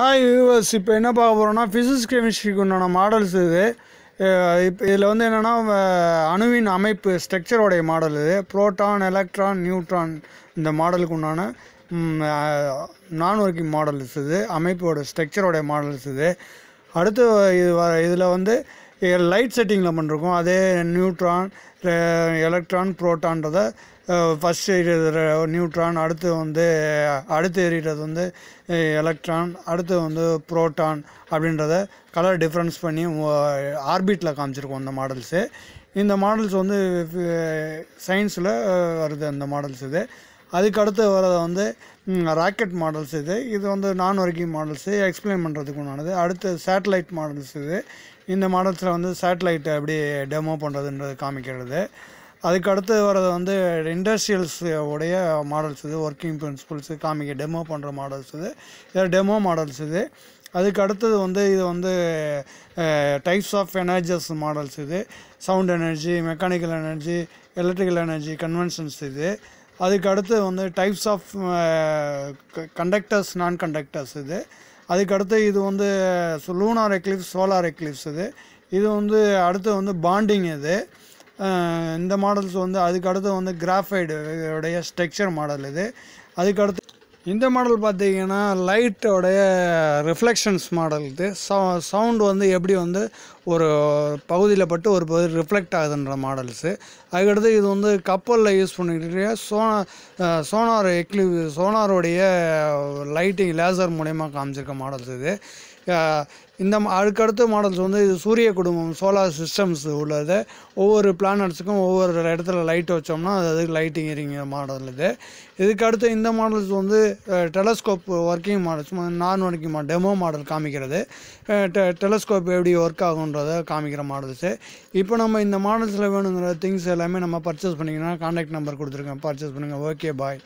hi viewers இப்போ என்ன பார்க்க போகிறோம்னா ஃபிசிக்ஸ் கெமிஸ்ட்ரிக்கு உண்டான மாடல்ஸ் இது இப்போ இதில் வந்து என்னென்னா அணுவின் அமைப்பு ஸ்ட்ரக்சரோடைய மாடல் இது ப்ரோட்டான் எலக்ட்ரான் நியூட்ரான் இந்த மாடலுக்கு உண்டான நான் ஒர்க்கிங் மாடல்ஸ் இது அமைப்போட ஸ்ட்ரக்சரோடைய மாடல்ஸ் இது அடுத்து இது இதில் வந்து லைட் செட்டிங்கில் பண்ணிருக்கோம் அதே நியூட்ரான் எலக்ட்ரான் ப்ரோட்டான்றதை ஃபஸ்ட் எரியிறது நியூட்ரான் அடுத்து வந்து அடுத்து எரியிறது வந்து எலக்ட்ரான் அடுத்து வந்து புரோட்டான் அப்படின்றத கலர் டிஃப்ரென்ஸ் பண்ணி ஆர்பிட்டில் காமிச்சிருக்கோம் இந்த மாடல்ஸு இந்த மாடல்ஸ் வந்து சயின்ஸில் வருது அந்த மாடல்ஸ் இது அதுக்கடுத்து வரது வந்து ராக்கெட் மாடல்ஸ் இது இது வந்து நான் ஒர்க்கிங் மாடல்ஸு எக்ஸ்பிளைன் பண்ணுறதுக்கு உண்டானது அடுத்து சேட்டலைட் மாடல்ஸ் இது இந்த மாடல்ஸில் வந்து சேட்டலைட்டை எப்படி டெமோ பண்ணுறதுன்றது காமிக்கிறது அதுக்கடுத்து வர்றது வந்து இண்டஸ்ட்ரியல்ஸ் உடைய மாடல்ஸ் இது ஒர்க்கிங் பிரின்சிபல்ஸு காமிக்க டெமோ பண்ணுற மாடல்ஸ் இது இதில் டெமோ மாடல்ஸ் இது அதுக்கு அடுத்தது வந்து இது வந்து டைப்ஸ் ஆஃப் எனர்ஜஸ் மாடல்ஸ் இது sound energy mechanical energy electrical energy conventions இது அதுக்கு அடுத்து வந்து types of conductors non conductors இது அதுக்கடுத்து இது வந்து லூனார் எக்லிப்ஸ் சோலார் எக்லிப்ஸ் இது இது வந்து அடுத்து வந்து பாண்டிங் இது இந்த மாடல்ஸ் வந்து அதுக்கடுத்து வந்து கிராஃபைடு உடைய ஸ்ட்ரக்சர் மாடல் இது அதுக்கடுத்து இந்த மாடல் பார்த்தீங்கன்னா லைட்டோடைய ரிஃப்ளெக்ஷன்ஸ் மாடல் இது சவுண்ட் வந்து எப்படி வந்து ஒரு பகுதியில் பட்டு ஒரு பகுதி ரிஃப்ளெக்ட் ஆகுதுன்ற மாடல்ஸு அதுக்கடுத்து இது வந்து கப்பலில் யூஸ் பண்ணிக்கிட்டு சோனா சோனார் எக்லி சோனாருடைய லைட்டிங் லேசர் மூலயமா காமிச்சிருக்க மாடல்ஸ் இது இந்த அதுக்கடுத்த மாடல்ஸ் வந்து இது சூரிய குடும்பம் சோலார் சிஸ்டம்ஸ் உள்ளது ஒவ்வொரு பிளானட்ஸுக்கும் ஒவ்வொரு இடத்துல லைட் வச்சோம்னா அது அதுக்கு லைட்டிங் இருங்க மாடல் இது இதுக்கு அடுத்து இந்த மாடல்ஸ் வந்து டெலஸ்கோப் ஒர்க்கிங் மாடல்ஸ் நான் ஒர்க்கிங் டெமோ மாடல் காமிக்கிறது டெலஸ்கோப் எப்படி ஒர்க் ஆகுன்ற அப்படின்றத காமிக்கிற மாடல்ஸு இப்போ நம்ம இந்த மாடல்ஸில் வேணுங்கிற திங்ஸ் எல்லாமே நம்ம பர்ச்சேஸ் பண்ணிங்கன்னா கான்டாக்ட் நம்பர் கொடுத்துருக்கேன் பர்ச்சேஸ் பண்ணுங்கள் ஓகே பாய்